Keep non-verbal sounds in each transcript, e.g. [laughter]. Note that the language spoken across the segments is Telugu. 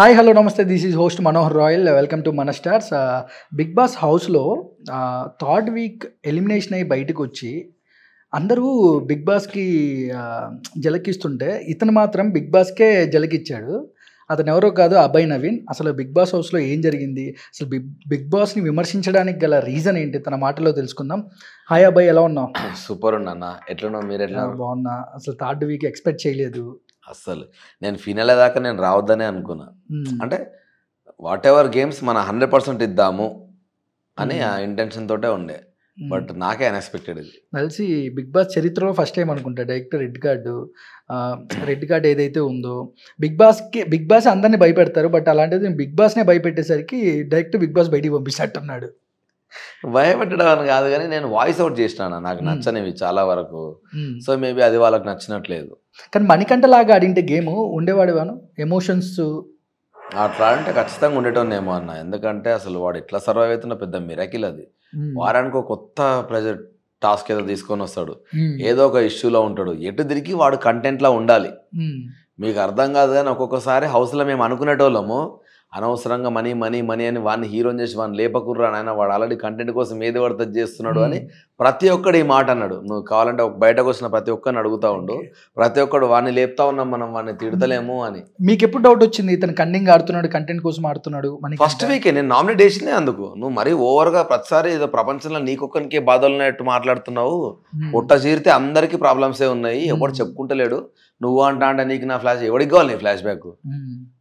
Hi hello namaste this is host Manohar Royal welcome to మన స్టార్స్ బిగ్ బాస్ హౌస్లో థర్డ్ వీక్ ఎలిమినేషన్ అయ్యి బయటకు వచ్చి అందరూ బిగ్ బాస్కి జలకిస్తుంటే ఇతను మాత్రం బిగ్ బాస్కే జలకిచ్చాడు అతను ఎవరో కాదు అభయ్ నవీన్ అసలు బిగ్ బాస్ హౌస్లో ఏం జరిగింది అసలు బిగ్ బిగ్ బాస్ని విమర్శించడానికి గల రీజన్ ఏంటి తన మాటలో తెలుసుకుందాం హాయ్ అభయ్ ఎలా ఉన్నావు సూపర్ ఉన్నా ఉన్నావు మీరు ఎట్లా బాగున్నా అసలు థర్డ్ వీక్ ఎక్స్పెక్ట్ చేయలేదు అస్సలు నేను ఫినాలే దాకా నేను రావద్దనే అనుకున్నా అంటే వాట్ ఎవర్ గేమ్స్ మన హండ్రెడ్ పర్సెంట్ ఇద్దాము అని ఆ ఇంటెన్షన్ తోటే ఉండే బట్ నాకే అన్ఎక్స్పెక్టెడ్ ఇది కలిసి బిగ్ బాస్ చరిత్రలో ఫస్ట్ టైం అనుకుంటా director red card red card ఏదైతే ఉందో బిగ్ బాస్కి బిగ్ బాస్ అందరినీ భయపెడతారు బట్ అలాంటిది బిగ్ బాస్నే భయపెట్టేసరికి డైరెక్ట్ బిగ్ బాస్ బయటికి పంపించినట్టున్నాడు భయపెట్టడం అని కాదు కానీ నేను వాయిస్ అవుట్ చేసినాను నాకు నచ్చనివి చాలా వరకు సో మేబీ అది వాళ్ళకి నచ్చినట్లేదు కానీ లాగా ఆడింటే గేమ్ ఉండేవాడు వాను ఎమోషన్స్ అట్లా అంటే ఖచ్చితంగా ఏమో అన్న ఎందుకంటే అసలు వాడు ఇట్లా సర్వైవ్ అవుతున్న పెద్ద మిరకిల్ అది వారానికి ఒక కొత్త ప్రెజర్ టాస్క్ ఏదో తీసుకొని వస్తాడు ఏదో ఒక ఇష్యూలో ఉంటాడు ఎటు తిరిగి వాడు కంటెంట్లో ఉండాలి మీకు అర్థం కాదు కానీ ఒక్కొక్కసారి హౌస్లో మేము అనుకునేటోళ్ళము అనవసరంగా మనీ మనీ మనీ అని వాడిని హీరోని చేసి వాడిని లేపకుర్రా నాయన వాడు ఆల్రెడీ కంటెంట్ కోసం ఏది పడితే చేస్తున్నాడు అని ప్రతి ఒక్కడు ఈ మాట అన్నాడు నువ్వు కావాలంటే బయటకు వచ్చిన ప్రతి ఒక్కరిని అడుగుతా ఉండు ప్రతి ఒక్కడు వాడిని లేపుతా ఉన్నాం మనం వాడిని తిడతలేము అని మీకు ఎప్పుడు డౌట్ వచ్చింది ఇతను కన్నింగ్ ఆడుతున్నాడు కంటెంట్ కోసం ఆడుతున్నాడు ఫస్ట్ వీకే నేను నామినేట్ చేసిందే అందుకు నువ్వు మరీ ఓవర్గా ప్రతిసారి ఏదో ప్రపంచంలో నీకొక్కరికే బాధలు ఉన్నట్టు మాట్లాడుతున్నావు పుట్ట చీరితే అందరికీ ప్రాబ్లమ్సే ఉన్నాయి ఎవరు చెప్పుకుంటలేడు నువ్వు అంటా అంటే నీకు నా ఫ్లాష్ ఎవరికి కావాలి నీ ఫ్లాష్ బ్యాక్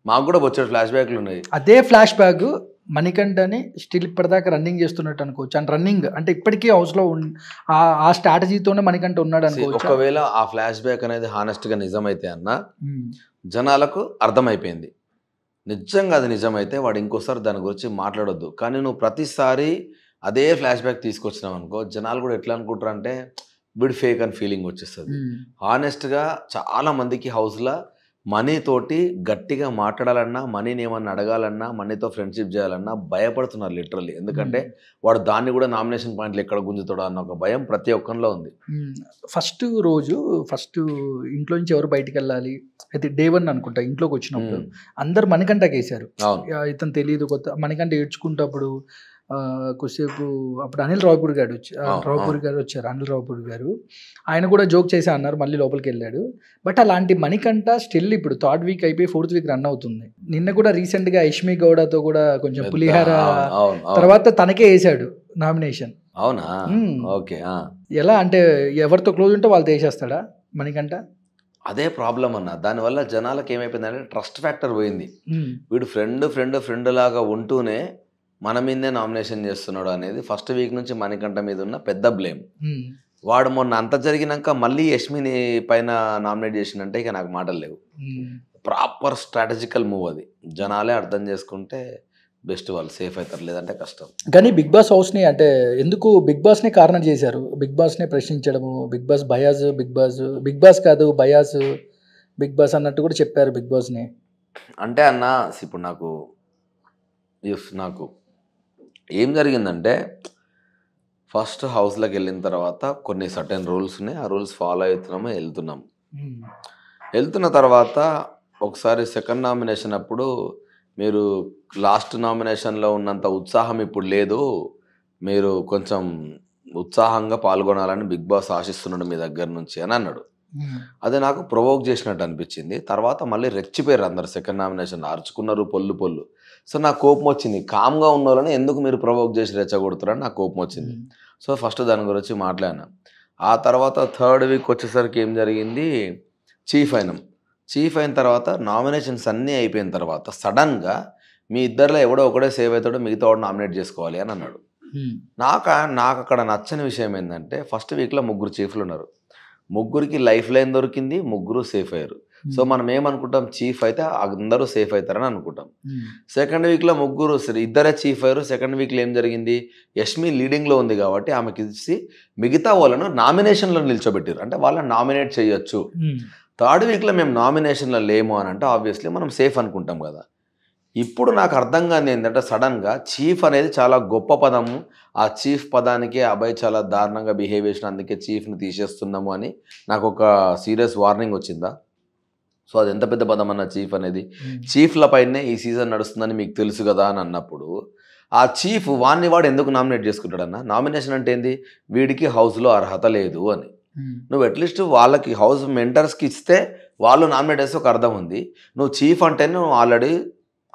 మాకు కూడా వచ్చే ఫ్లాష్ బ్యాక్లు ఉన్నాయి అదే ఫ్లాష్ బ్యాక్ అని స్టిల్ ఇప్పటిదాకా రన్నింగ్ చేస్తున్నట్టు అనుకోవచ్చు అండ్ రన్నింగ్ అంటే ఇప్పటికీ హౌస్లో ఆ స్ట్రాటజీతోనే మణికంఠ ఉన్నాడు అనుకోవచ్చు ఒకవేళ ఆ ఫ్లాష్ బ్యాక్ అనేది హానెస్ట్గా నిజమైతే అన్న జనాలకు అర్థమైపోయింది నిజంగా అది నిజమైతే వాడు ఇంకోసారి దాని గురించి మాట్లాడొద్దు కానీ నువ్వు ప్రతిసారి అదే ఫ్లాష్ బ్యాక్ తీసుకొచ్చినావు అనుకో జనాలు కూడా ఎట్లా అనుకుంటారు అంటే బిడ్ ఫేక్ అని ఫీలింగ్ వచ్చేస్తుంది ఆనెస్ట్గా చాలా మందికి హౌస్లో మనీ తోటి గట్టిగా మాట్లాడాలన్నా మనీని ఏమన్నా అడగాలన్నా మనీతో ఫ్రెండ్షిప్ చేయాలన్నా భయపడుతున్నారు లిటరల్లీ ఎందుకంటే వాడు దాన్ని కూడా నామినేషన్ పాయింట్లు ఎక్కడ గుంజుతాడు అన్న ఒక భయం ప్రతి ఒక్కరిలో ఉంది ఫస్ట్ రోజు ఫస్ట్ ఇంట్లో నుంచి ఎవరు బయటికి వెళ్ళాలి అయితే డే వన్ అనుకుంటా ఇంట్లోకి వచ్చినప్పుడు అందరు కేసారు ఇతను తెలియదు కొత్త మనకంటే ఏడ్చుకుంటప్పుడు కొద్దిసేపు అప్పుడు అనిల్ రావుపూడి గారు వచ్చి రావుపూడి గారు వచ్చారు అనిల్ రావుపూడి గారు ఆయన కూడా జోక్ చేసా అన్నారు మళ్ళీ లోపలికి వెళ్ళాడు బట్ అలాంటి మణికంట స్టిల్ ఇప్పుడు థర్డ్ వీక్ అయిపోయి ఫోర్త్ వీక్ రన్ అవుతుంది నిన్న కూడా రీసెంట్గా యష్మి గౌడతో కూడా కొంచెం పులిహార తర్వాత తనకే వేసాడు నామినేషన్ అవునా ఓకే ఎలా అంటే ఎవరితో క్లోజ్ ఉంటే వాళ్ళతో వేసేస్తాడా మణికంట అదే ప్రాబ్లం అన్న దానివల్ల జనాలకు ఏమైపోయిందంటే ట్రస్ట్ ఫ్యాక్టర్ పోయింది వీడు ఫ్రెండ్ ఫ్రెండ్ ఫ్రెండ్ లాగా ఉంటూనే మన మీదే నామినేషన్ చేస్తున్నాడు అనేది ఫస్ట్ వీక్ నుంచి మణికంఠ మీద ఉన్న పెద్ద బ్లేమ్ వాడు మొన్న అంత జరిగినాక మళ్ళీ యష్మిని పైన నామినేట్ చేసిందంటే ఇక నాకు మాటలు లేవు ప్రాపర్ స్ట్రాటజికల్ మూవ్ అది జనాలే అర్థం చేసుకుంటే బెస్ట్ వాళ్ళు సేఫ్ అవుతారు లేదంటే కష్టం కానీ బిగ్ బాస్ హౌస్ని అంటే ఎందుకు బిగ్ బాస్ని కారణం చేశారు బిగ్ బాస్ని ప్రశ్నించడము Bigg Boss bias Bigg Boss Bigg Boss కాదు బయాజ్ బిగ్ బాస్ అన్నట్టు కూడా చెప్పారు బిగ్ బాస్ని అంటే అన్న ఇప్పుడు నాకు నాకు ఏం జరిగిందంటే ఫస్ట్ హౌస్లోకి వెళ్ళిన తర్వాత కొన్ని సర్టెన్ రూల్స్ ఉన్నాయి ఆ రూల్స్ ఫాలో అవుతున్నాము వెళ్తున్నాం వెళ్తున్న తర్వాత ఒకసారి సెకండ్ నామినేషన్ అప్పుడు మీరు లాస్ట్ నామినేషన్లో ఉన్నంత ఉత్సాహం ఇప్పుడు లేదు మీరు కొంచెం ఉత్సాహంగా పాల్గొనాలని బిగ్ బాస్ ఆశిస్తున్నాడు మీ దగ్గర నుంచి అని అన్నాడు అది నాకు ప్రొవోక్ చేసినట్టు అనిపించింది తర్వాత మళ్ళీ రెచ్చిపోయారు అందరు సెకండ్ నామినేషన్ అరుచుకున్నారు పొల్లు పొల్లు సో నాకు కోపం వచ్చింది కామ్గా ఉన్న వాళ్ళని ఎందుకు మీరు ప్రొవోక్ చేసి రెచ్చగొడుతున్నారని నా కోపం వచ్చింది సో ఫస్ట్ దాని గురించి మాట్లాడినా ఆ తర్వాత థర్డ్ వీక్ వచ్చేసరికి ఏం జరిగింది చీఫ్ అయినాం చీఫ్ అయిన తర్వాత నామినేషన్స్ అన్నీ అయిపోయిన తర్వాత సడన్గా మీ ఇద్దరిలో ఎవడో ఒకడే సేవ్ అవుతాడో మిగతా వాడు నామినేట్ చేసుకోవాలి అని అన్నాడు నాకు నాకు అక్కడ నచ్చని విషయం ఏంటంటే ఫస్ట్ వీక్లో ముగ్గురు చీఫ్లు ఉన్నారు ముగ్గురికి లైఫ్ లైన్ దొరికింది ముగ్గురు సేఫ్ అయ్యారు Hmm. సో మనం ఏమనుకుంటాం చీఫ్ అయితే అందరూ సేఫ్ అవుతారని అనుకుంటాం hmm. సెకండ్ వీక్లో ముగ్గురు ఇద్దరే చీఫ్ అయ్యారు సెకండ్ వీక్లో ఏం జరిగింది యష్మి లీడింగ్లో ఉంది కాబట్టి ఆమెకి ఇచ్చి మిగతా వాళ్ళను నామినేషన్లో నిల్చోబెట్టారు అంటే వాళ్ళని నామినేట్ చేయొచ్చు hmm. థర్డ్ వీక్లో మేము నామినేషన్లో లేము అని అంటే ఆబ్వియస్లీ మనం సేఫ్ అనుకుంటాం కదా ఇప్పుడు నాకు అర్థం కాని ఏంటంటే సడన్గా చీఫ్ అనేది చాలా గొప్ప పదము ఆ చీఫ్ పదానికి అబ్బాయి చాలా దారుణంగా బిహేవ్ చేసిన అందుకే చీఫ్ని తీసేస్తున్నాము అని నాకు ఒక సీరియస్ వార్నింగ్ వచ్చిందా సో అది ఎంత పెద్ద పదం అన్న చీఫ్ అనేది చీఫ్ల పైనే ఈ సీజన్ నడుస్తుందని మీకు తెలుసు కదా అని అన్నప్పుడు ఆ చీఫ్ వాణ్ణి వాడు ఎందుకు నామినేట్ చేసుకుంటాడన్న నామినేషన్ అంటే ఏంది వీడికి హౌస్లో అర్హత లేదు అని నువ్వు అట్లీస్ట్ వాళ్ళకి హౌస్ మెంటర్స్కి ఇస్తే వాళ్ళు నామినేట్ చేస్తే ఒక అర్థం ఉంది నువ్వు చీఫ్ అంటే నువ్వు ఆల్రెడీ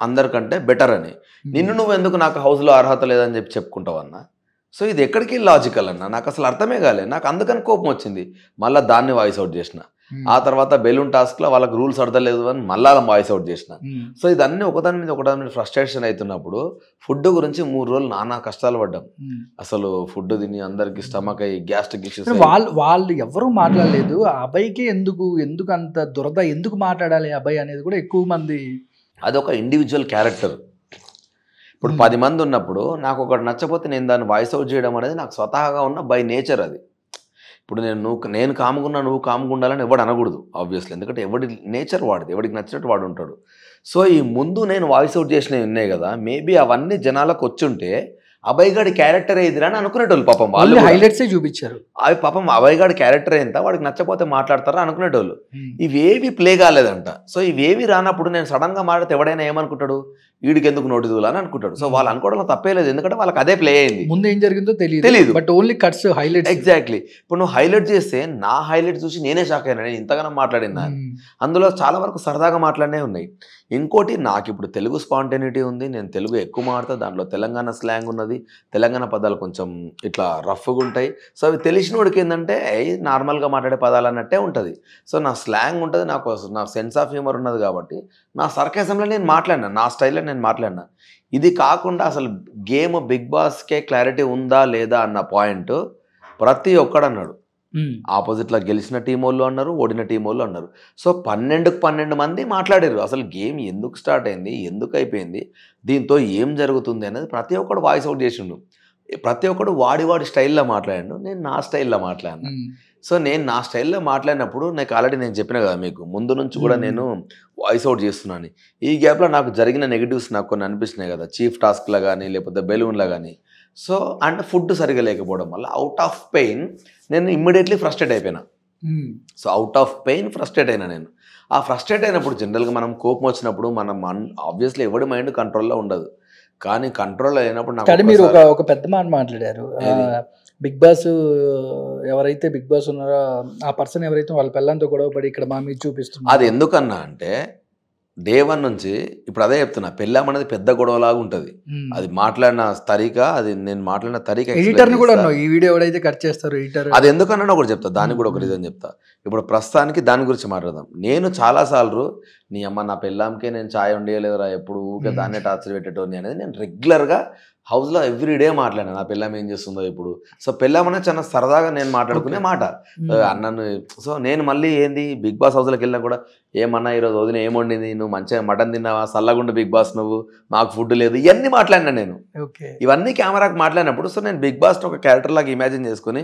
అందరికంటే బెటర్ అని నిన్ను నువ్వు ఎందుకు నాకు హౌస్లో అర్హత లేదని చెప్పి చెప్పుకుంటావు అన్న సో ఇది ఎక్కడికి లాజికల్ అన్న నాకు అసలు అర్థమే కాలే నాకు అందుకని కోపం వచ్చింది మళ్ళీ దాన్ని వాయిస్ అవుట్ చేసిన Hmm. ఆ తర్వాత బెలూన్ టాస్క్ లో వాళ్ళకి రూల్స్ అర్థలేదు అని మళ్ళా వాయిస్ అవుట్ చేసిన hmm. సో ఇదన్నీ ఒకదాని మీద ఒకదాని మీద ఫ్రస్ట్రేషన్ అవుతున్నప్పుడు ఫుడ్ గురించి మూడు రోజులు నానా కష్టాలు పడ్డాం hmm. అసలు ఫుడ్ తిని అందరికి స్టమక్ అయ్యి గ్యాస్ట్రిక్ ఇష్యూస్ వాళ్ళు వాళ్ళు ఎవరు మాట్లాడలేదు అబ్బాయికి ఎందుకు ఎందుకు అంత దురద ఎందుకు మాట్లాడాలి అబ్బాయి అనేది కూడా ఎక్కువ మంది అది ఒక ఇండివిజువల్ క్యారెక్టర్ ఇప్పుడు పది మంది ఉన్నప్పుడు నాకు ఒకటి నచ్చపోతే నేను దాన్ని వాయిస్ అవుట్ చేయడం అనేది నాకు స్వతహాగా ఉన్న బై నేచర్ అది ఇప్పుడు నేను నువ్వు నేను కాముకున్నా నువ్వు కాముకుండాలని ఎవడు అనకూడదు ఆబ్వియస్లీ ఎందుకంటే ఎవడి నేచర్ వాడిది ఎవడికి నచ్చినట్టు వాడు ఉంటాడు సో ఈ ముందు నేను వాయిస్ అవుట్ చేసినవి ఉన్నాయి కదా మేబీ అవన్నీ జనాలకు వచ్చుంటే అభయ్గాడి క్యారెక్టర్ ఏదిరా అని అనుకునేటోళ్ళు పాపం వాళ్ళు హైలైట్స్ చూపించారు అవి పాపం అభయ్గాడి క్యారెక్టర్ ఎంత వాడికి నచ్చపోతే మాట్లాడతారా అనుకునేటోళ్ళు ఇవేవి ప్లే కాలేదంట సో ఇవేవి రానప్పుడు నేను సడన్ గా మాట్లాడితే ఎవడైనా ఏమనుకుంటాడు వీడికి ఎందుకు నోటి అని అనుకుంటాడు సో వాళ్ళు అనుకోవడంలో తప్పే లేదు ఎందుకంటే వాళ్ళకి అదే ప్లే అయింది ముందు ఏం జరిగిందో తెలియదు తెలియదు but only cuts highlight exactly ఇప్పుడు నువ్వు హైలైట్ చేస్తే నా హైలైట్ చూసి నేనే షాక్ అయినా నేను ఇంతగానో మాట్లాడినా అందులో చాలా వరకు సరదాగా మాట్లాడినే ఉన్నాయి ఇంకోటి నాకు ఇప్పుడు తెలుగు స్పాంటేనిటీ ఉంది నేను తెలుగు ఎక్కువ మాడతా దాంట్లో తెలంగాణ స్లాంగ్ ఉన్నది తెలంగాణ పదాలు కొంచెం ఇట్లా రఫ్గా ఉంటాయి సో అవి తెలిసిన వాడికి ఏంటంటే నార్మల్గా మాట్లాడే పదాలు అన్నట్టే ఉంటుంది సో నా స్లాంగ్ ఉంటుంది నాకు నా సెన్స్ ఆఫ్ హ్యూమర్ ఉన్నది కాబట్టి నా సర్కేసంలో నేను మాట్లాడినా నా స్టైల్లో నేను మాట్లాడినా ఇది కాకుండా అసలు గేమ్ బిగ్ బాస్కే క్లారిటీ ఉందా లేదా అన్న పాయింట్ ప్రతి ఒక్కడన్నాడు ఆపోజిట్లో గెలిచిన టీం వాళ్ళు అన్నారు ఓడిన టీం వాళ్ళు అన్నారు సో పన్నెండుకు పన్నెండు మంది మాట్లాడారు అసలు గేమ్ ఎందుకు స్టార్ట్ అయింది ఎందుకు అయిపోయింది దీంతో ఏం జరుగుతుంది అనేది ప్రతి ఒక్కడు వాయిస్ అవుట్ చేసిండు ప్రతి ఒక్కడు వాడి వాడి స్టైల్లో మాట్లాడిండు నేను నా స్టైల్లో మాట్లాడాను సో నేను నా స్టైల్లో మాట్లాడినప్పుడు నాకు ఆల్రెడీ నేను చెప్పిన కదా మీకు ముందు నుంచి కూడా నేను వాయిస్ అవుట్ చేస్తున్నాను ఈ గ్యాప్లో నాకు జరిగిన నెగిటివ్స్ నాకు కొన్ని అనిపిస్తున్నాయి కదా చీఫ్ టాస్క్లో కానీ లేకపోతే బెలూన్లో కానీ సో అండ్ ఫుడ్ సరిగా లేకపోవడం వల్ల అవుట్ ఆఫ్ పెయిన్ నేను ఇమ్మీడియట్లీ ఫ్రస్ట్రేట్ అయిపోయినా so out of pain frustrate అయినా నేను ఆ ఫ్రస్ట్రేట్ అయినప్పుడు జనరల్గా మనం కోపం వచ్చినప్పుడు మనం ఆబ్వియస్లీ ఎవడి మైండ్ కంట్రోల్లో ఉండదు కానీ కంట్రోల్ అయినప్పుడు నాకు మీరు ఒక ఒక పెద్ద మాట మాట్లాడారు బిగ్ బాస్ ఎవరైతే బిగ్ బాస్ ఉన్నారో ఆ పర్సన్ ఎవరైతే వాళ్ళ పిల్లలతో గొడవపడి ఇక్కడ మా మీద చూపిస్తున్నారు అది ఎందుకన్నా అంటే డే వన్ నుంచి ఇప్పుడు అదే చెప్తున్నా పెళ్ళాం అనేది పెద్ద గొడవలాగా ఉంటుంది అది మాట్లాడిన తరిక అది నేను మాట్లాడిన తరిక ఎడిటర్ కూడా ఈ వీడియో అయితే కట్ చేస్తారు ఎడిటర్ అది ఎందుకన్నా ఒకటి చెప్తా దానికి కూడా ఒక రీజన్ చెప్తా ఇప్పుడు ప్రస్తుతానికి దాని గురించి మాట్లాడదాం నేను చాలాసార్లు నీ అమ్మ నా పెళ్ళాంకే నేను ఛాయ్ ఉండేయలేదురా ఎప్పుడు ఊకే దాన్నే టార్చర్ పెట్టేటోని అనేది నేను రెగ్యులర్గా హౌస్లో ఎవ్రీడే మాట్లాడినా నా పెళ్ళాం ఏం చేస్తుందో ఇప్పుడు సో పెళ్ళాం అనేది చాలా సరదాగా నేను మాట్లాడుకునే మాట అన్నను సో నేను మళ్ళీ ఏంది బిగ్ బాస్ హౌస్లోకి వెళ్ళినా కూడా ఏమన్నా ఈరోజు వదిన ఏమొండింది నువ్వు మంచిగా మటన్ తిన్నావా సల్లగుండ బిగ్ బాస్ నువ్వు మాకు ఫుడ్ లేదు ఇవన్నీ మాట్లాడినా నేను ఇవన్నీ కెమెరాకి మాట్లాడినప్పుడు సో నేను బిగ్ బాస్ని ఒక క్యారెక్టర్ లాగా ఇమాజిన్ చేసుకుని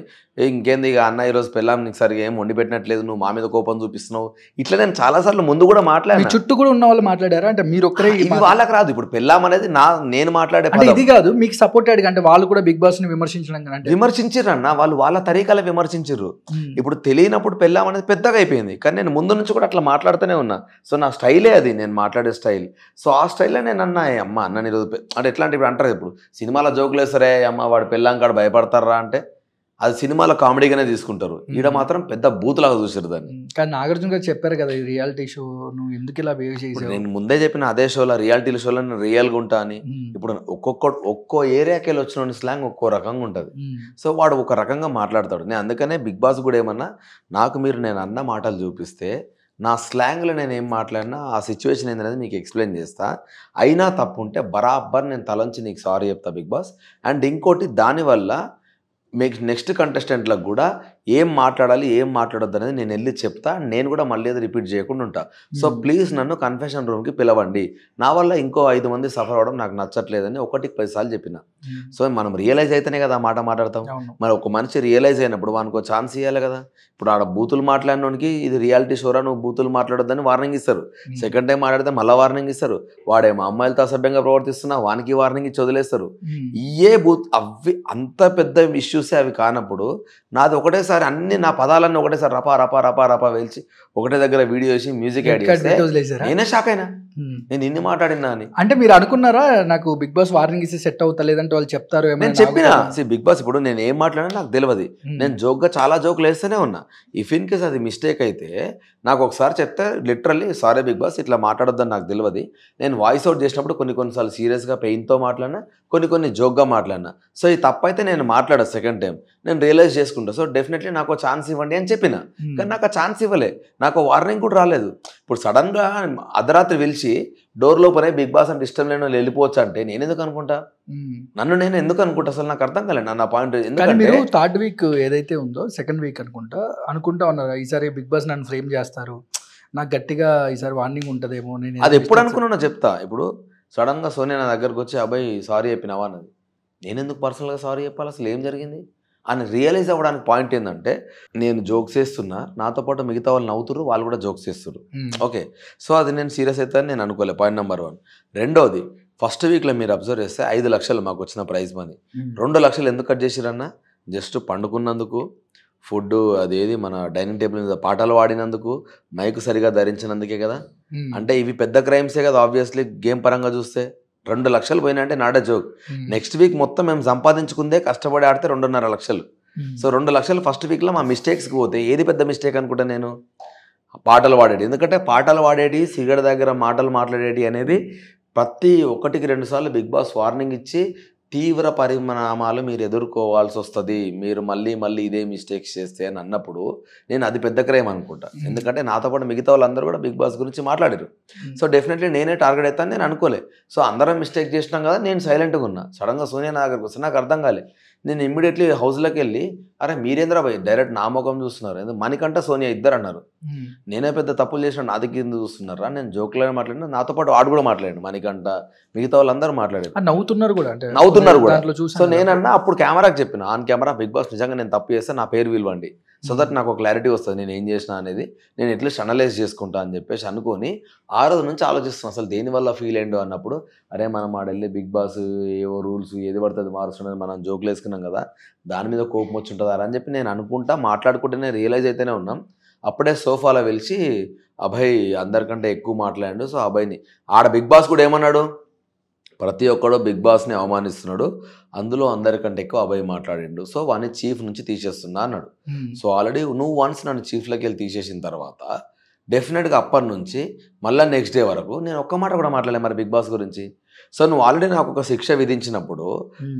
ఇంకేంది ఇక అన్న ఈరోజు పెళ్ళాం నీకు సరిగా ఏం వండి పెట్టినట్లేదు నువ్వు మా మీద కోపం చూపిస్తున్నావు ఇట్లా నేను చాలాసార్లు ముందు కూడా మాట్లాడాను చుట్టూ కూడా ఉన్న వాళ్ళు మాట్లాడారా అంటే మీరు ఒక్కరే వాళ్ళకి రాదు ఇప్పుడు పెళ్ళాం అనేది నా నేను మాట్లాడే ఇది కాదు మీకు సపోర్టెడ్ అంటే వాళ్ళు కూడా బిగ్ బాస్ని విమర్శించడం అంటే విమర్శించారు అన్న వాళ్ళు వాళ్ళ తరీకాల విమర్శించారు ఇప్పుడు తెలియనప్పుడు పెళ్ళాం అనేది పెద్దగా అయిపోయింది కానీ నేను ముందు నుంచి కూడా అట్లా మాట్లాడుతున్నాను మాట్లాడుతూనే ఉన్నా సో నా స్టైలే అది నేను మాట్లాడే స్టైల్ సో ఆ స్టైల్లో నేను అన్నా అమ్మ అన్న ఈరోజు అంటే ఎట్లాంటి ఇప్పుడు అంటారు ఇప్పుడు సినిమాలో జోకులు వేస్తారే అమ్మ వాడు పెళ్ళాంకాడు భయపడతారా అంటే అది సినిమాలో కామెడీగానే తీసుకుంటారు ఈడ మాత్రం పెద్ద లాగా చూసారు దాన్ని కానీ నాగార్జున గారు చెప్పారు కదా ఈ రియాలిటీ షో నువ్వు ఎందుకు ఇలా బిహేవ్ చేసి నేను ముందే చెప్పిన అదే షోలో రియాలిటీ షోలో నేను రియల్గా ఉంటా అని ఇప్పుడు ఒక్కొక్క ఒక్కో ఏరియాకి వెళ్ళి వచ్చిన స్లాంగ్ ఒక్కో రకంగా ఉంటుంది సో వాడు ఒక రకంగా మాట్లాడతాడు నేను అందుకనే బిగ్ బాస్ కూడా ఏమన్నా నాకు మీరు నేను అన్న మాటలు చూపిస్తే నా స్లాంగ్లో నేను ఏం మాట్లాడినా ఆ సిచ్యువేషన్ ఏంటనేది మీకు ఎక్స్ప్లెయిన్ చేస్తా అయినా తప్పు ఉంటే బరాబర్ నేను తలంచి నీకు సారీ చెప్తా బిగ్ బాస్ అండ్ ఇంకోటి దానివల్ల మీకు నెక్స్ట్ కంటెస్టెంట్లకు కూడా ఏం మాట్లాడాలి ఏం మాట్లాడద్దు అనేది నేను వెళ్ళి చెప్తా నేను కూడా మళ్ళీ అది రిపీట్ చేయకుండా ఉంటా సో ప్లీజ్ నన్ను కన్ఫెషన్ రూమ్కి పిలవండి నా వల్ల ఇంకో ఐదు మంది సఫర్ అవడం నాకు నచ్చట్లేదని ఒకటికి పదిసార్లు చెప్పిన సో మనం రియలైజ్ అయితేనే కదా మాట మాట్లాడతాం మరి ఒక మనిషి రియలైజ్ అయినప్పుడు వానికి ఛాన్స్ ఇవ్వాలి కదా ఇప్పుడు ఆడ బూతులు మాట్లాడినోనికి ఇది రియాలిటీ షోరా నువ్వు బూతులు మాట్లాడొద్దని వార్నింగ్ ఇస్తారు సెకండ్ టైం మాట్లాడితే మళ్ళీ వార్నింగ్ ఇస్తారు వాడేమో అమ్మాయిలతో అసభ్యంగా ప్రవర్తిస్తున్నా వానికి వార్నింగ్ ఇచ్చి వదిలేస్తారు ఇయే బూత్ అవి అంత పెద్ద ఇష్యూసే అవి కానప్పుడు నాది ఒకటే ఒకటేసారి అన్ని నా పదాలన్నీ ఒకటేసారి రపా రపా రపా రపా వేల్చి ఒకటే దగ్గర వీడియో చేసి మ్యూజిక్ యాడ్ నేనే షాక్ అయినా నేను ఇన్ని మాట్లాడినా అని అంటే మీరు అనుకున్నారా నాకు బిగ్ బాస్ వార్నింగ్ ఇస్తే సెట్ అవుతా లేదంటే వాళ్ళు చెప్తారు నేను చెప్పిన బిగ్ బాస్ ఇప్పుడు నేను ఏం మాట్లాడినా నాకు తెలియదు నేను జోక్గా చాలా జోకులు వేస్తూనే ఉన్నా ఇఫ్ ఇన్ కేస్ అది మిస్టేక్ అయితే నాకు ఒకసారి చెప్తే లిటరల్లీ సారీ బిగ్ బాస్ ఇట్లా మాట్లాడొద్దని నాకు తెలియదు నేను వాయిస్ అవుట్ చేసినప్పుడు కొన్ని కొన్నిసార్లు సీరియస్గా పెయిన్తో మాట్లాడినా కొన్ని కొన్ని జోక్గా మాట్లాడినా సో ఈ తప్పైతే నేను మాట్లాడా సెకండ్ టైం నేను రియలైజ్ చేసుకుంటా సో డెఫినెట్ డెఫినెట్లీ నాకు ఛాన్స్ ఇవ్వండి అని చెప్పిన కానీ నాకు ఆ ఛాన్స్ ఇవ్వలే నాకు వార్నింగ్ కూడా రాలేదు ఇప్పుడు సడన్గా అర్ధరాత్రి పిలిచి డోర్ లోపలే బిగ్ బాస్ అంటే ఇష్టం లేని వెళ్ళిపోవచ్చు అంటే నేను ఎందుకు అనుకుంటా నన్ను నేను ఎందుకు అనుకుంటా అసలు నాకు అర్థం కాలేదు నా పాయింట్ ఎందుకంటే థర్డ్ వీక్ ఏదైతే ఉందో సెకండ్ వీక్ అనుకుంటా అనుకుంటా ఉన్నారు ఈసారి బిగ్ బాస్ నన్ను ఫ్రేమ్ చేస్తారు నాకు గట్టిగా ఈసారి వార్నింగ్ ఉంటుందేమో నేను అది ఎప్పుడు అనుకున్నా చెప్తా ఇప్పుడు సడన్గా సోనియా నా దగ్గరకు వచ్చి అబ్బాయి సారీ చెప్పిన అన్నది నేను ఎందుకు పర్సనల్గా సారీ చెప్పాలి అసలు ఏం జరిగింది అని రియలైజ్ అవ్వడానికి పాయింట్ ఏంటంటే నేను జోక్స్ చేస్తున్నా నాతో పాటు మిగతా వాళ్ళు నవ్వుతున్నారు వాళ్ళు కూడా జోక్స్ చేస్తున్నారు ఓకే సో అది నేను సీరియస్ అవుతాను నేను అనుకోలే పాయింట్ నెంబర్ వన్ రెండోది ఫస్ట్ వీక్లో మీరు అబ్జర్వ్ చేస్తే ఐదు లక్షలు మాకు వచ్చిన ప్రైజ్ మనీ hmm. రెండు లక్షలు ఎందుకు కట్ చేసిరన్నా జస్ట్ పండుకున్నందుకు ఫుడ్ అదేది మన డైనింగ్ టేబుల్ మీద పాటలు వాడినందుకు మైక్ సరిగా ధరించినందుకే కదా hmm. అంటే ఇవి పెద్ద క్రైమ్సే కదా ఆబ్వియస్లీ గేమ్ పరంగా చూస్తే రెండు లక్షలు పోయినాయంటే నాడే జోక్ hmm. నెక్స్ట్ వీక్ మొత్తం మేము సంపాదించుకుందే కష్టపడి ఆడితే రెండున్నర లక్షలు hmm. సో రెండు లక్షలు ఫస్ట్ వీక్లో మా మిస్టేక్స్కి పోతే ఏది పెద్ద మిస్టేక్ అనుకుంటా నేను పాటలు పాడేటి ఎందుకంటే పాటలు వాడేటి సిగరెట్ దగ్గర మాటలు మాట్లాడేటి అనేది ప్రతి ఒక్కటికి రెండుసార్లు బిగ్ బాస్ వార్నింగ్ ఇచ్చి తీవ్ర పరిణామాలు మీరు ఎదుర్కోవాల్సి వస్తుంది మీరు మళ్ళీ మళ్ళీ ఇదే మిస్టేక్స్ చేస్తే అని అన్నప్పుడు నేను అది పెద్ద క్రైమ్ అనుకుంటా ఎందుకంటే నాతో పాటు మిగతా వాళ్ళందరూ కూడా బిగ్ బాస్ గురించి మాట్లాడారు సో డెఫినెట్లీ నేనే టార్గెట్ అవుతాను నేను అనుకోలే సో అందరం మిస్టేక్ చేసినాం కదా నేను సైలెంట్గా ఉన్నా సడన్గా సోనియా నాగర్ దగ్గరకు నాకు అర్థం కాలే నేను ఇమ్మీడియట్లీ హౌస్లోకి వెళ్ళి అరే మీరేంద్ర భయ్ డైరెక్ట్ నా ముఖం చూస్తున్నారు ఎందుకు మణికంట సోనియా ఇద్దరు అన్నారు నేనే పెద్ద తప్పులు చేసిన నా దగ్గర చూస్తున్నారా నేను జోక్లో మాట్లాడినా నాతో పాటు వాడు కూడా మాట్లాడండి మణికంట మిగతా వాళ్ళందరూ మాట్లాడారు నవ్వుతున్నారు కూడా అంటే నవ్వుతున్నారు కూడా సో నేనన్నా అప్పుడు కెమెరాకి చెప్పిన ఆన్ కెమెరా బిగ్ బాస్ నిజంగా నేను తప్పు చేస్తే నా పేరు విలువండి సో దట్ నాకు ఒక క్లారిటీ వస్తుంది నేను ఏం చేసిన అనేది నేను ఎట్లా అనలైజ్ చేసుకుంటా అని చెప్పేసి అనుకొని ఆ రోజు నుంచి ఆలోచిస్తున్నాను అసలు దేనివల్ల ఫీల్ అయ్యిండు అన్నప్పుడు అరే మనం ఆడెళ్ళి బిగ్ బాస్ ఏవో రూల్స్ ఏది పడుతుంది మారుస్తుండదు మనం జోకులు వేసుకున్నాం కదా దాని మీద కోపం వచ్చి ఉంటుందా అని చెప్పి నేను అనుకుంటా మాట్లాడుకుంటేనే రియలైజ్ అయితేనే ఉన్నాం అప్పుడే సోఫాలో వెలిసి అభయ్ అందరికంటే ఎక్కువ మాట్లాడాడు సో అభయ్ని ఆడ బిగ్ బాస్ కూడా ఏమన్నాడు ప్రతి ఒక్కడు బిగ్ బాస్ని అవమానిస్తున్నాడు అందులో అందరికంటే ఎక్కువ అభయ్ మాట్లాడిండు సో వాడిని చీఫ్ నుంచి తీసేస్తున్నా అన్నాడు సో ఆల్రెడీ నువ్వు వన్స్ నన్ను చీఫ్లోకి వెళ్ళి తీసేసిన తర్వాత డెఫినెట్గా అప్పటి నుంచి మళ్ళీ నెక్స్ట్ డే వరకు నేను ఒక్క మాట కూడా మాట్లాడలే మరి బిగ్ బాస్ గురించి సో నువ్వు ఆల్రెడీ నాకు ఒక శిక్ష విధించినప్పుడు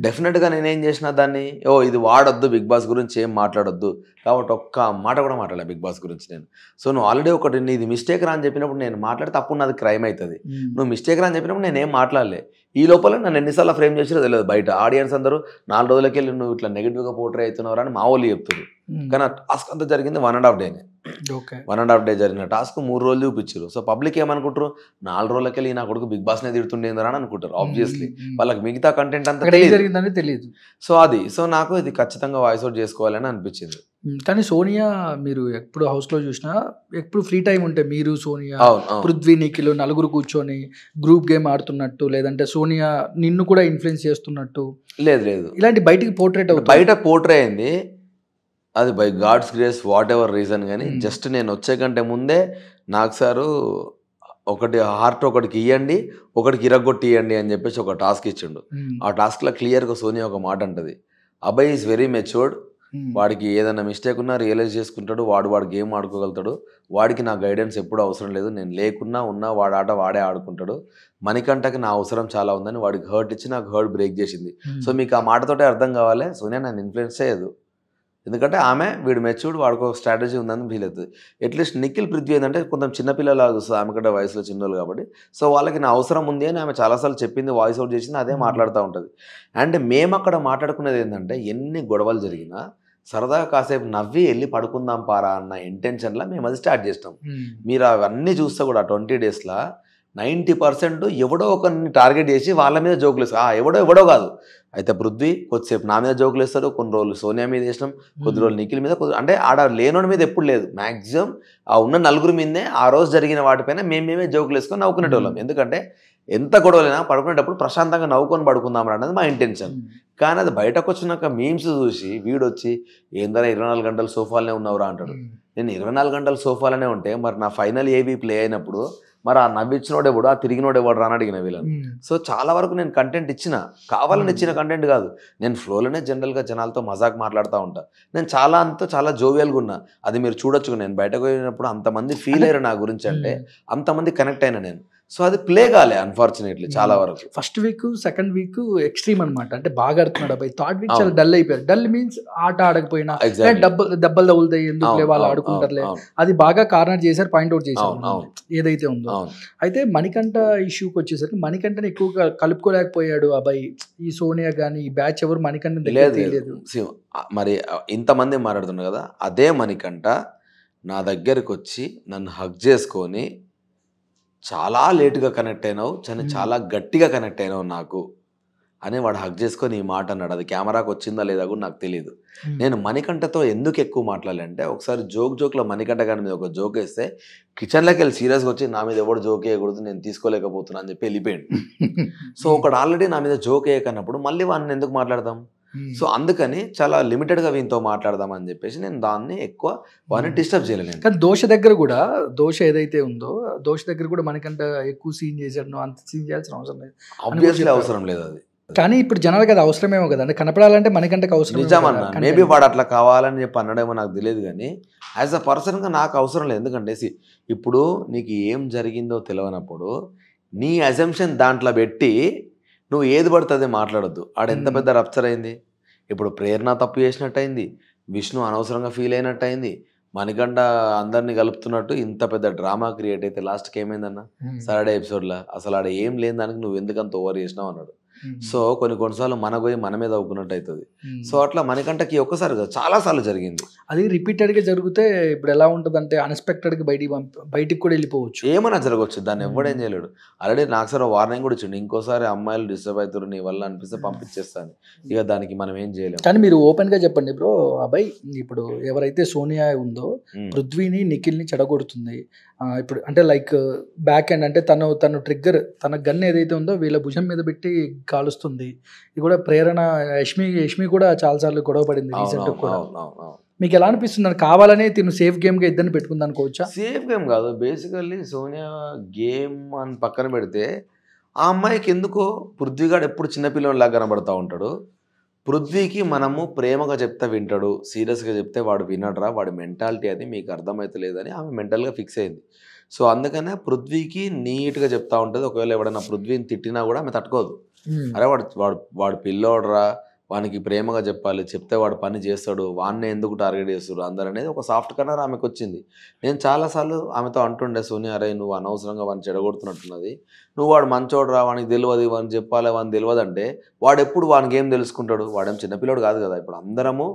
డెఫినెట్గా నేనేం చేసిన దాన్ని ఓ ఇది వాడొద్దు బిగ్ బాస్ గురించి ఏం మాట్లాడొద్దు కాబట్టి ఒక్క మాట కూడా మాట్లాడలే బిగ్ బాస్ గురించి నేను సో నువ్వు ఆల్రెడీ ఒకటి ఇది మిస్టేక్ రా అని చెప్పినప్పుడు నేను మాట్లాడితే అప్పుడు నాది క్రైమ్ అవుతుంది నువ్వు మిస్టేక్ రా అని చెప్పినప్పుడు నేనేం మాట్లాడలే ఈ లోపల నన్ను ఎన్నిసార్లు ఫ్రేమ్ చేసినా తెలియదు బయట ఆడియన్స్ అందరూ నాలుగు రోజులకి వెళ్ళి నువ్వు ఇట్లా నెగిటివ్గా పోర్ట్రే అవుతున్నారు అని మా వాళ్ళు చెప్తారు కానీ టాస్క్ అంతా జరిగింది వన్ అండ్ హాఫ్ డేనే వన్ అండ్ హాఫ్ డే జరిగిన టాస్క్ మూడు రోజులు చూపించారు సో పబ్లిక్ ఏమనుకుంటారు నాలుగు రోజులకి వెళ్ళి నా కొడుకు బిగ్ బాస్నే తిడుతుండేందరా అని అనుకుంటారు ఆబ్వియస్లీ వాళ్ళకి మిగతా కంటెంట్ అంతా తెలియదు సో అది సో నాకు ఇది ఖచ్చితంగా వాయిస్ అవుట్ చేసుకోవాలని అనిపించింది కానీ సోనియా మీరు ఎప్పుడు హౌస్లో చూసినా ఎప్పుడు ఫ్రీ టైం ఉంటే మీరు సోనియా పృథ్వీ నిఖిలు నలుగురు కూర్చొని గ్రూప్ గేమ్ ఆడుతున్నట్టు లేదంటే సోనియా నిన్ను కూడా ఇన్ఫ్లుయెన్స్ చేస్తున్నట్టు లేదు లేదు ఇలాంటి బయటికి పోర్ట్రేట్ బయట పోర్ట్రే అయింది అది by God's grace whatever reason కానీ జస్ట్ నేను వచ్చే కంటే ముందే నాకు సారు ఒకటి హార్ట్ ఒకటికి ఇవ్వండి ఒకటికి ఇరగొట్టి ఇవ్వండి అని చెప్పేసి ఒక టాస్క్ ఇచ్చిండు ఆ టాస్క్లో క్లియర్గా సోనియా ఒక మాట అంటది అబ్బాయి ఈజ్ వెరీ మెచ్యూర్డ్ Hmm. వాడికి ఏదైనా మిస్టేక్ ఉన్నా రియలైజ్ చేసుకుంటాడు వాడు వాడు గేమ్ ఆడుకోగలుగుతాడు వాడికి నా గైడెన్స్ ఎప్పుడు అవసరం లేదు నేను లేకున్నా ఉన్నా వాడు ఆట వాడే ఆడుకుంటాడు మణికంటకి నా అవసరం చాలా ఉందని వాడికి హర్ట్ ఇచ్చి నాకు హర్ట్ బ్రేక్ చేసింది hmm. సో మీకు ఆ మాటతోటే అర్థం కావాలి సోనియా నన్ను ఇన్ఫ్లుయెన్స్ చేయదు ఎందుకంటే ఆమె వీడు మెచ్యూర్డ్ వాడికి ఒక స్ట్రాటజీ ఉందని ఫీల్ అవుతుంది అట్లీస్ట్ నిఖిల్ పృథ్వీ ఏంటంటే కొంచెం చిన్నపిల్లలు చూస్తుంది ఆమె కంటే వయసులో చిన్నోళ్ళు కాబట్టి సో వాళ్ళకి నా అవసరం ఉంది అని ఆమె చాలాసార్లు చెప్పింది వాయిస్ అవుట్ చేసింది అదే hmm. మాట్లాడుతూ ఉంటుంది అండ్ మేము అక్కడ మాట్లాడుకునేది ఏంటంటే ఎన్ని గొడవలు జరిగినా సరదాగా కాసేపు నవ్వి వెళ్ళి పడుకుందాం పారా అన్న ఇంటెన్షన్లో మేము అది స్టార్ట్ చేసినాం మీరు అవన్నీ చూస్తే కూడా ట్వంటీ డేస్లో నైంటీ పర్సెంట్ ఎవడో ఒకరిని టార్గెట్ చేసి వాళ్ళ మీద జోకులు వేస్తారు ఎవడో ఎవడో కాదు అయితే బృద్ధి కొద్దిసేపు నా మీద జోకులు వేస్తారు కొన్ని రోజులు సోనియా మీద వేసినాం కొద్ది రోజులు నిఖిల్ మీద అంటే ఆడ లేనోడి మీద ఎప్పుడు లేదు మ్యాక్సిమం ఆ ఉన్న నలుగురి మీదే ఆ రోజు జరిగిన వాటిపైన మేము మేమే జోకులు వేసుకొని నవ్వుకునేటోళ్ళం ఎందుకంటే ఎంత గొడవలైనా పడుకునేటప్పుడు ప్రశాంతంగా నవ్వుకొని పడుకుందాం అన్నది మా ఇంటెన్షన్ కానీ అది బయటకు వచ్చినాక మీమ్స్ చూసి వీడొచ్చి ఏందరా ఇరవై నాలుగు గంటలు సోఫాలనే ఉన్నవరా అంటాడు నేను ఇరవై నాలుగు గంటలు సోఫాలనే ఉంటే మరి నా ఫైనల్ ఏబీ ప్లే అయినప్పుడు మరి ఆ నవ్వించినోడెవడు ఆ తిరిగినోడెవడు రాని అడిగిన వీళ్ళని సో చాలా వరకు నేను కంటెంట్ ఇచ్చిన కావాలని ఇచ్చిన కంటెంట్ కాదు నేను ఫ్లోలోనే జనరల్గా జనాలతో మజాక్ మాట్లాడుతూ ఉంటా నేను చాలా అంత చాలా జోవియల్గా ఉన్నా అది మీరు చూడొచ్చు నేను బయటకు వెళ్ళినప్పుడు అంతమంది ఫీల్ అయ్యారు నా గురించి అంటే అంతమంది కనెక్ట్ అయినా నేను సో అది ప్లే కాలే అన్ఫార్చునేట్లీ చాలా hmm. వరకు first week second week extreme అనమాట అంటే బాగా ఆడుతున్నాడు అబ్బాయి థర్డ్ వీక్ చాలా డల్ అయిపోయారు డల్ మీన్స్ ఆట ఆడకపోయినా డబ్బు డబ్బులు తగులుతాయి ఎందుకు వాళ్ళు ఆడుకుంటారులే అది బాగా కార్నర్ చేశారు పాయింట్అవుట్ చేశారు ఏదైతే ఉందో అయితే మణికంఠ ఇష్యూకి వచ్చేసరికి మణికంఠని ఎక్కువగా కలుపుకోలేకపోయాడు అబ్బాయి ఈ సోనియా కానీ ఈ బ్యాచ్ ఎవరు మణికంఠ తెలియదు మరి ఇంతమంది మాట్లాడుతున్నారు కదా అదే మణికంఠ నా దగ్గరకు వచ్చి నన్ను హక్ చేసుకొని చాలా లేటుగా కనెక్ట్ అయినావు చాలా చాలా గట్టిగా కనెక్ట్ అయినావు నాకు అని వాడు హక్ చేసుకొని ఈ మాట అన్నాడు అది కెమెరాకు వచ్చిందా లేదా కూడా నాకు తెలియదు నేను మణికంఠతో ఎందుకు ఎక్కువ మాట్లాడాలంటే ఒకసారి జోక్ జోక్లో మణికంఠ గారి మీద ఒక జోక్ వేస్తే కిచెన్లోకి వెళ్ళి సీరియస్గా వచ్చి నా మీద ఎవడు జోక్ వేయకూడదు నేను తీసుకోలేకపోతున్నా అని చెప్పి వెళ్ళిపోయాడు [laughs] సో ఒకడు ఆల్రెడీ నా మీద జోక్ వేయకన్నప్పుడు మళ్ళీ వాడిని ఎందుకు మాట్లాడతాం Hmm. సో అందుకని చాలా లిమిటెడ్ లిమిటెడ్గా వీనితో అని చెప్పేసి నేను దాన్ని ఎక్కువ వాడిని hmm. డిస్టర్బ్ చేయలేను కానీ దోష దగ్గర కూడా దోష ఏదైతే ఉందో దోష దగ్గర కూడా మనకంటే ఎక్కువ సీన్ చేశాడు అంత సీన్ చేయాల్సిన అవసరం లేదు ఆబ్వియస్లీ అవసరం లేదు అది కానీ ఇప్పుడు జనాలకు అది అవసరమేమో కదండి కనపడాలంటే మనకంటే అవసరం నిజమన్నా మేబీ వాడు అట్లా కావాలని చెప్పి అన్నాడేమో నాకు తెలియదు కానీ యాజ్ అ పర్సన్గా నాకు అవసరం లేదు ఎందుకంటే ఇప్పుడు నీకు ఏం జరిగిందో తెలియనప్పుడు నీ అజంప్షన్ దాంట్లో పెట్టి నువ్వు ఏది పడుతుంది మాట్లాడొద్దు ఆడ ఎంత పెద్ద రప్చర్ అయింది ఇప్పుడు ప్రేరణ తప్పు చేసినట్టయింది విష్ణు అనవసరంగా ఫీల్ అయినట్టయింది మణికంట అందరిని కలుపుతున్నట్టు ఇంత పెద్ద డ్రామా క్రియేట్ అయితే లాస్ట్కి ఏమైందన్న సరడే ఎపిసోడ్లో అసలు ఆడ ఏం లేని దానికి నువ్వు ఎందుకంత ఓవర్ చేసినావు అన్నాడు సో కొన్ని కొన్నిసార్లు మన పోయి మన మీద అవుకున్నట్టు అవుతుంది సో అట్లా మనకంటకి ఒక్కసారి చాలా సార్లు జరిగింది అది రిపీటెడ్గా జరిగితే ఇప్పుడు ఎలా ఉంటుంది అంటే అన్ఎక్స్పెక్టెడ్గా బయటికి బయటికి కూడా వెళ్ళిపోవచ్చు ఏమైనా జరగవచ్చు దాన్ని ఎవ్వడేం చేయలేడు ఆల్రెడీ నాకు సార్ వార్నింగ్ కూడా ఇచ్చిండు ఇంకోసారి అమ్మాయిలు డిస్టర్బ్ అవుతారు నీ వల్ల అనిపిస్తే పంపించేస్తాను ఇక దానికి మనం ఏం చేయలేము కానీ మీరు ఓపెన్గా చెప్పండి బ్రో అబ్బాయి ఇప్పుడు ఎవరైతే సోనియా ఉందో పృథ్వీని నిఖిల్ని చెడగొడుతుంది ఇప్పుడు అంటే లైక్ బ్యాక్ ఎండ్ అంటే తను తను ట్రిగ్గర్ తన గన్ ఏదైతే ఉందో వీళ్ళ భుజం మీద పెట్టి కాలుస్తుంది ఇది కూడా ప్రేరణ యష్మి యష్మి కూడా చాలాసార్లు గొడవ పడింది రీసెంట్ కూడా మీకు ఎలా అనిపిస్తుంది నాకు కావాలనే తిను సేఫ్ గేమ్గా ఇద్దరిని పెట్టుకుంది అనుకోవచ్చా సేఫ్ గేమ్ కాదు బేసికల్లీ సోనియా గేమ్ అని పక్కన పెడితే ఆ అమ్మాయికి ఎందుకో పృథ్వీగాడు ఎప్పుడు చిన్నపిల్లలాగా కనబడుతూ ఉంటాడు పృథ్వీకి మనము ప్రేమగా చెప్తే వింటాడు సీరియస్గా చెప్తే వాడు వినడరా వాడి మెంటాలిటీ అది మీకు అర్థమవుతలేదని ఆమె మెంటల్గా ఫిక్స్ అయింది సో అందుకనే పృథ్వీకి నీట్గా చెప్తా ఉంటుంది ఒకవేళ ఎవడైనా పృథ్వీని తిట్టినా కూడా ఆమె తట్టుకోదు అరే వాడు వాడు వాడు పిల్లోడరా వానికి ప్రేమగా చెప్పాలి చెప్తే వాడు పని చేస్తాడు వాడిని ఎందుకు టార్గెట్ చేస్తారు అందరు అనేది ఒక సాఫ్ట్ కర్నర్ ఆమెకు వచ్చింది నేను చాలాసార్లు ఆమెతో అంటుండే సోనియా అరే నువ్వు అనవసరంగా వాడిని చెడగొడుతున్నట్టున్నది నువ్వు వాడు మంచోడు రా వానికి తెలియదు వాని చెప్పాలి వాని తెలియదు అంటే వాడు ఎప్పుడు వానికి ఏం తెలుసుకుంటాడు వాడేం చిన్నపిల్లడు కాదు కదా ఇప్పుడు అందరము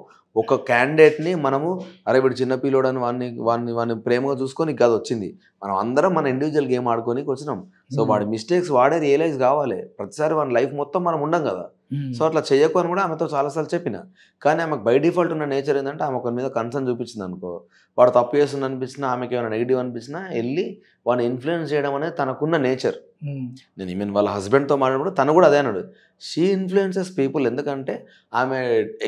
ఒక క్యాండిడేట్ని మనము అరే వీడు చిన్నపిల్లడు అని వాడిని వాడిని వాడిని ప్రేమగా చూసుకొని కాదు వచ్చింది మనం అందరం మన ఇండివిజువల్ గేమ్ ఆడుకొని వచ్చినాం సో వాడి మిస్టేక్స్ వాడే రియలైజ్ కావాలి ప్రతిసారి వాడి లైఫ్ మొత్తం మనం ఉండం కదా Hmm. సో అట్లా చేయకు అని కూడా ఆమెతో చాలాసార్లు చెప్పిన కానీ ఆమెకు బై డిఫాల్ట్ ఉన్న నేచర్ ఏంటంటే ఆమె ఒకరి మీద కన్సర్న్ చూపించింది అనుకో వాడు తప్పు చేస్తున్న అనిపించినా ఆమెకి ఏమైనా నెగిటివ్ అనిపించినా వెళ్ళి వాడిని ఇన్ఫ్లుయెన్స్ చేయడం అనేది తనకున్న నేచర్ hmm. నేను ఈమెన్ వాళ్ళ హస్బెండ్తో మాట్లాడినప్పుడు తను కూడా అదే అన్నాడు షీ ఇన్ఫ్లుయెన్సెస్ పీపుల్ ఎందుకంటే ఆమె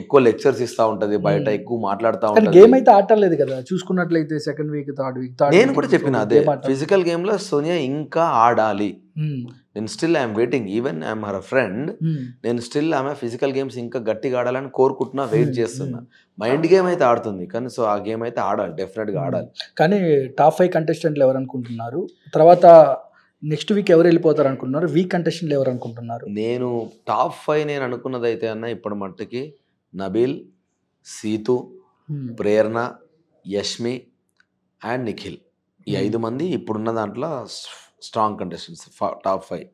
ఎక్కువ లెక్చర్స్ ఇస్తూ ఉంటుంది hmm. బయట ఎక్కువ మాట్లాడుతూ ఉంటుంది గేమ్ అయితే ఆడలేదు కదా చూసుకున్నట్లయితే సెకండ్ వీక్ థర్డ్ వీక్ నేను కూడా చెప్పిన అదే ఫిజికల్ గేమ్లో సోనియా ఇంకా ఆడాలి నేను still I'm waiting even I'm her friend నేను స్టిల్ ఆమె ఫిజికల్ గేమ్స్ ఇంకా గట్టిగా ఆడాలని కోరుకుంటున్నా వెయిట్ hmm. చేస్తున్నా మైండ్ hmm. Game hmm. అయితే ఆడుతుంది కానీ సో ఆ గేమ్ అయితే ఆడాలి డెఫినెట్గా ఆడాలి కానీ టాప్ ఫైవ్ కంటెస్టెంట్లు ఎవరు అనుకుంటున్నారు తర్వాత నెక్స్ట్ వీక్ ఎవరు వెళ్ళిపోతారు అనుకుంటున్నారు వీక్ కంటెస్టెంట్లు ఎవరు అనుకుంటున్నారు నేను టాప్ ఫైవ్ నేను అనుకున్నది అయితే అన్న ఇప్పుడు మట్టుకి నబీల్ సీతు ప్రేరణ యష్మి అండ్ నిఖిల్ ఈ ఐదు మంది ఇప్పుడున్న దాంట్లో strong contestants top five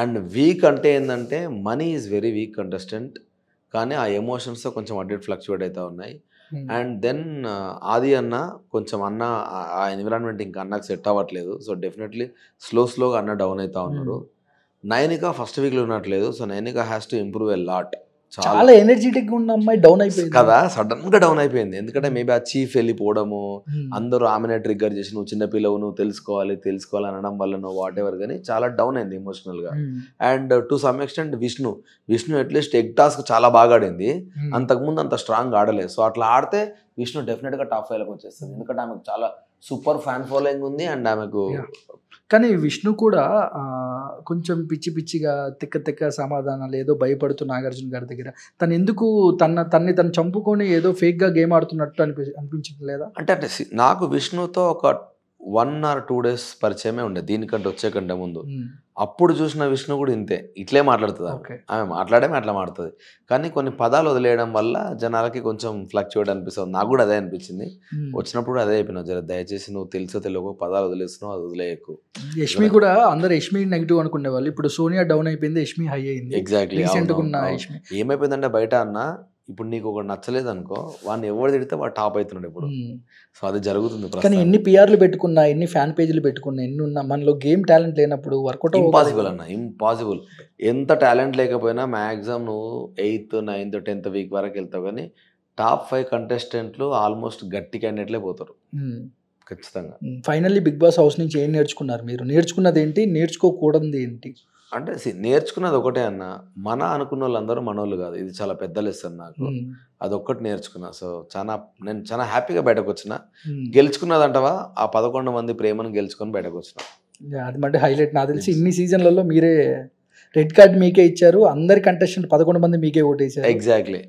and week అంటే ఏంటంటే money is very weak contestant కానీ ఆ ఎమోషన్స్ కొంచెం అడ్డెట్ ఫ్లక్చువేట్ అవుతూ ఉన్నాయి అండ్ hmm. దెన్ ఆది అన్న కొంచెం అన్న ఆ ఎన్విరాన్మెంట్ ఇంకా అన్నకు సెట్ అవ్వట్లేదు సో డెఫినెట్లీ స్లో స్లోగా అన్న డౌన్ అవుతూ hmm. ఉన్నాడు నైనికా ఫస్ట్ వీక్లో ఉన్నట్లేదు so Nainika has to improve a lot చాలా ఎనర్జెటిక్ ఉన్న అమ్మాయి డౌన్ అయిపోయింది కదా సడన్ గా డౌన్ అయిపోయింది ఎందుకంటే మేబీ ఆ చీఫ్ వెళ్ళిపోవడము hmm. అందరూ ఆమెనే ట్రిగ్గర్ చేసి నువ్వు చిన్నపిల్లవు నువ్వు తెలుసుకోవాలి తెలుసుకోవాలి అనడం వల్ల వాట్ ఎవర్ కానీ చాలా డౌన్ అయింది ఎమోషనల్ గా and to some extent Vishnu Vishnu at least egg task చాలా బాగా ఆడింది hmm. అంతకుముందు అంత స్ట్రాంగ్ ఆడలేదు సో అట్లా ఆడితే విష్ణు డెఫినెట్ గా టాప్ ఫైవ్ లకు వచ్చేస్తుంది ఎందుకంటే ఆమెకు చాలా సూపర్ ఫ్యాన్ ఫాలోయింగ్ ఉంది అండ్ ఆమెకు కానీ విష్ణు కూడా కొంచెం పిచ్చి పిచ్చిగా తిక్క తిక్క సమాధానాలు ఏదో భయపడుతూ నాగార్జున గారి దగ్గర తను ఎందుకు తన తన్ని తను చంపుకొని ఏదో ఫేక్గా గేమ్ ఆడుతున్నట్టు అనిపి అనిపించట్లేదా లేదా అంటే అంటే నాకు విష్ణుతో ఒక వన్ ఆర్ టూ డేస్ పరిచయమే ఉండే దీనికంటే వచ్చే కంటే ముందు అప్పుడు చూసిన విష్ణు కూడా ఇంతే ఇట్లే మాట్లాడుతుంది ఆమె మాట్లాడే అట్లా మాట్లాడుతుంది కానీ కొన్ని పదాలు వదిలేయడం వల్ల జనాలకి కొంచెం ఫ్లక్చువేట్ అనిపిస్తుంది నాకు కూడా అదే అనిపించింది వచ్చినప్పుడు అదే అయిపోయినా జర దయచేసి నువ్వు తెలుసో తెలియకో పదాలు వదిలేస్తున్నావు అది వదిలేయకు యష్మి కూడా అందరు యష్మి నెగిటివ్ అనుకునే వాళ్ళు ఇప్పుడు సోనియా డౌన్ అయిపోయింది యష్మి హై అయింది ఎగ్జాక్ట్లీ ఏమైపోయిందంటే బయట అన్న ఇప్పుడు నీకు ఒకటి నచ్చలేదు అనుకో వాడిని ఎవరు తిడితే వాడు టాప్ అవుతున్నాడు ఇప్పుడు సో అది జరుగుతుంది కానీ ఎన్ని పిఆర్లు పెట్టుకున్నా ఎన్ని ఫ్యాన్ పేజీలు పెట్టుకున్నా ఎన్ని ఉన్నా మనలో గేమ్ టాలెంట్ లేనప్పుడు వర్కౌట్ ఇంపాసిబుల్ అన్న ఇంపాసిబుల్ ఎంత టాలెంట్ లేకపోయినా మ్యాక్సిమం నువ్వు ఎయిత్ నైన్త్ టెన్త్ వీక్ వరకు వెళ్తావు కానీ టాప్ ఫైవ్ కంటెస్టెంట్లు ఆల్మోస్ట్ గట్టి క్యాండిడేట్లే పోతారు ఖచ్చితంగా ఫైనల్లీ బిగ్ బాస్ హౌస్ నుంచి ఏం నేర్చుకున్నారు మీరు నేర్చుకున్నది ఏంటి నేర్చుకోకూడదు ఏంటి అంటే నేర్చుకున్నది ఒకటే అన్న మన అనుకున్న వాళ్ళందరూ మనోళ్ళు కాదు ఇది చాలా పెద్ద లెసన్ నాకు అది ఒక్కటి నేర్చుకున్నా సో చాలా నేను చాలా హ్యాపీగా బయటకు వచ్చిన గెలుచుకున్నది అంటవా ఆ పదకొండు మంది ప్రేమను గెలుచుకొని బయటకు వచ్చిన అది హైలైట్ నాకు తెలిసి ఇన్ని సీజన్లలో మీరే రెడ్ కార్డ్ మీకే ఇచ్చారు అందరి కంటెస్టెంట్ పదకొండు మంది మీకే ఓటేసారు ఎగ్జాక్ట్లీ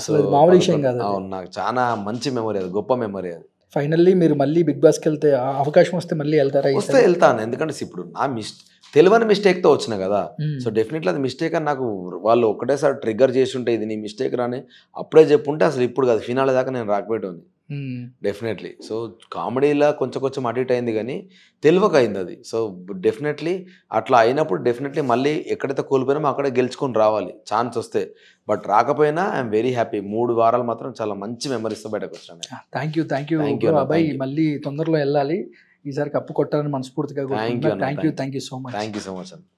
అసలు మామూలు విషయం కాదు అవును నాకు చాలా మంచి మెమరీ అది గొప్ప మెమరీ అది ఫైనల్లీ మీరు మళ్ళీ బిగ్ బాస్కి వెళ్తే అవకాశం వస్తే మళ్ళీ వెళ్తారా వస్తే వెళ్తాను ఎందుకంటే ఇప్పుడు నా మిస్ట్ మిస్టేక్ మిస్టేక్తో వచ్చిన కదా సో డెఫినెట్లీ అది మిస్టేక్ అని నాకు వాళ్ళు ఒకటేసారి ట్రిగ్గర్ చేసి ఉంటే ఇది నీ మిస్టేక్ రాని అప్పుడే చెప్పుంటే అసలు ఇప్పుడు కాదు ఫినాల దాకా నేను ఉంది డెఫినెట్లీ సో కామెడీలా కొంచెం కొంచెం అడిట్ అయింది కానీ తెలివక అయింది అది సో డెఫినెట్లీ అట్లా అయినప్పుడు డెఫినెట్లీ మళ్ళీ ఎక్కడైతే కోల్పోయినామో అక్కడే గెలుచుకొని రావాలి ఛాన్స్ వస్తే బట్ రాకపోయినా ఐఎమ్ వెరీ హ్యాపీ మూడు వారాలు మాత్రం చాలా మంచి మెమరీస్తో బయటకు వచ్చాను థ్యాంక్ యూ థ్యాంక్ యూ అబ్బాయి మళ్ళీ తొందరలో వెళ్ళాలి ఈసారి కప్పు కొట్టాలని మనస్ఫూర్తిగా thank you thank you so much thank you so much అండి